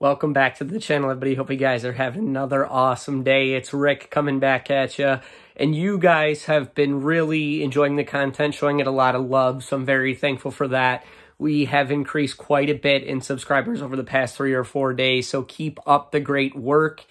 Welcome back to the channel, everybody. Hope you guys are having another awesome day. It's Rick coming back at you. And you guys have been really enjoying the content, showing it a lot of love, so I'm very thankful for that. We have increased quite a bit in subscribers over the past three or four days, so keep up the great work.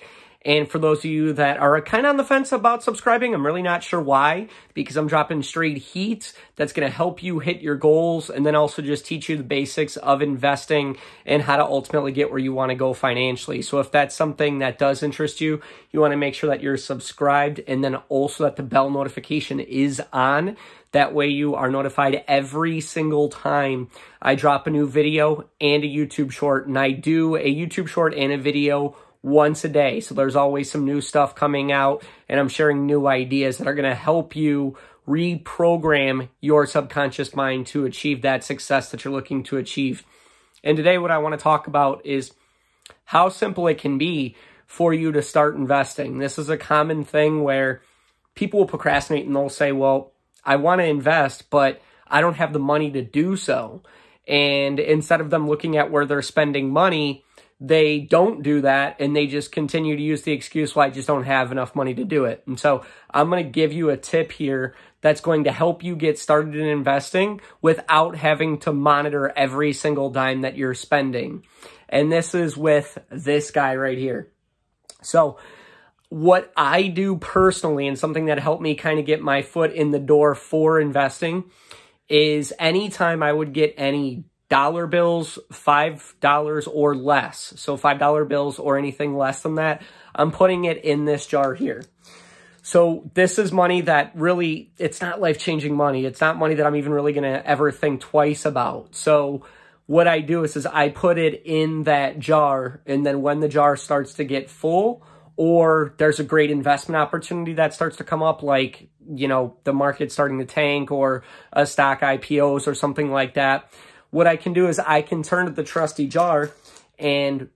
And for those of you that are kind of on the fence about subscribing, I'm really not sure why, because I'm dropping straight heat that's going to help you hit your goals and then also just teach you the basics of investing and how to ultimately get where you want to go financially. So if that's something that does interest you, you want to make sure that you're subscribed and then also that the bell notification is on. That way you are notified every single time I drop a new video and a YouTube short. And I do a YouTube short and a video once a day. So there's always some new stuff coming out and I'm sharing new ideas that are going to help you reprogram your subconscious mind to achieve that success that you're looking to achieve. And today what I want to talk about is how simple it can be for you to start investing. This is a common thing where people will procrastinate and they'll say, well, I want to invest, but I don't have the money to do so. And instead of them looking at where they're spending money, they don't do that and they just continue to use the excuse, well, I just don't have enough money to do it. And so I'm going to give you a tip here that's going to help you get started in investing without having to monitor every single dime that you're spending. And this is with this guy right here. So what I do personally and something that helped me kind of get my foot in the door for investing is anytime I would get any dollar bills, $5 or less. So $5 bills or anything less than that, I'm putting it in this jar here. So this is money that really, it's not life-changing money. It's not money that I'm even really going to ever think twice about. So what I do is, is I put it in that jar, and then when the jar starts to get full, or there's a great investment opportunity that starts to come up, like, you know, the market starting to tank or a stock IPOs or something like that, what I can do is I can turn to the trusty jar and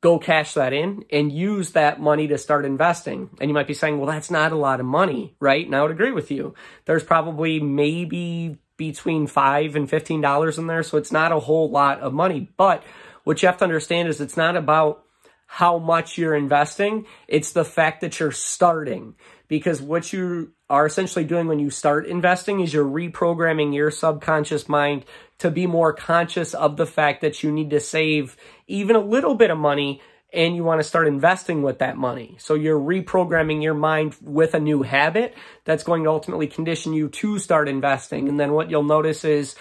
go cash that in and use that money to start investing. And you might be saying, well, that's not a lot of money, right? And I would agree with you. There's probably maybe between five and $15 in there. So it's not a whole lot of money. But what you have to understand is it's not about how much you're investing. It's the fact that you're starting because what you are essentially doing when you start investing is you're reprogramming your subconscious mind to be more conscious of the fact that you need to save even a little bit of money and you want to start investing with that money. So you're reprogramming your mind with a new habit that's going to ultimately condition you to start investing. And then what you'll notice is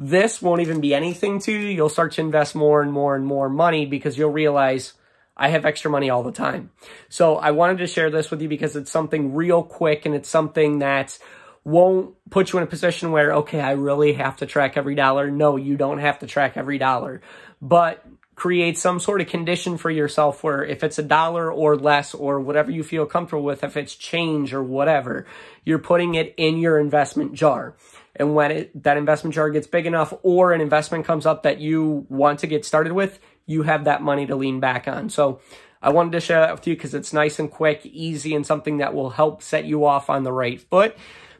this won't even be anything to you. You'll start to invest more and more and more money because you'll realize – I have extra money all the time. So I wanted to share this with you because it's something real quick and it's something that won't put you in a position where, okay, I really have to track every dollar. No, you don't have to track every dollar. But create some sort of condition for yourself where if it's a dollar or less or whatever you feel comfortable with, if it's change or whatever, you're putting it in your investment jar. And when it, that investment jar gets big enough or an investment comes up that you want to get started with, you have that money to lean back on. So I wanted to share that with you because it's nice and quick, easy, and something that will help set you off on the right foot.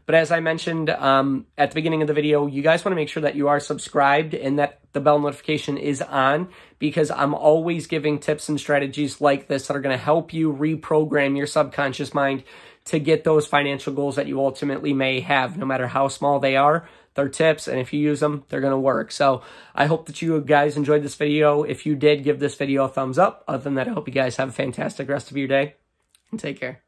But as I mentioned um, at the beginning of the video, you guys want to make sure that you are subscribed and that the bell notification is on because I'm always giving tips and strategies like this that are going to help you reprogram your subconscious mind to get those financial goals that you ultimately may have, no matter how small they are. They're tips, and if you use them, they're going to work. So I hope that you guys enjoyed this video. If you did, give this video a thumbs up. Other than that, I hope you guys have a fantastic rest of your day and take care.